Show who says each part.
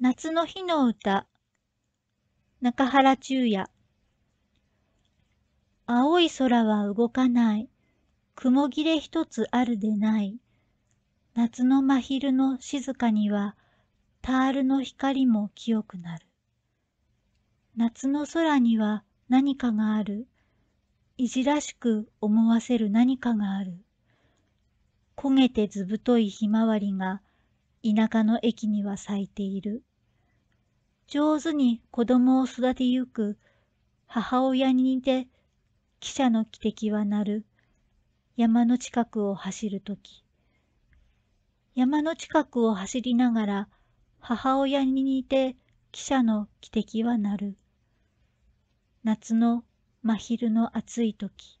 Speaker 1: 夏
Speaker 2: の日の歌中原中也青い空は動かない雲切れ一つあるでない夏の真昼の静かにはタールの光も清くなる夏の空には何かがあるいじらしく思わせる何かがある焦げてずぶといひまわりが田舎の駅には咲いている。上手に子供を育てゆく母親に似て汽車の汽笛は鳴る山の近くを走るとき。山の近くを走りながら母親に似て汽車の汽笛は鳴る。夏の真昼の暑いとき。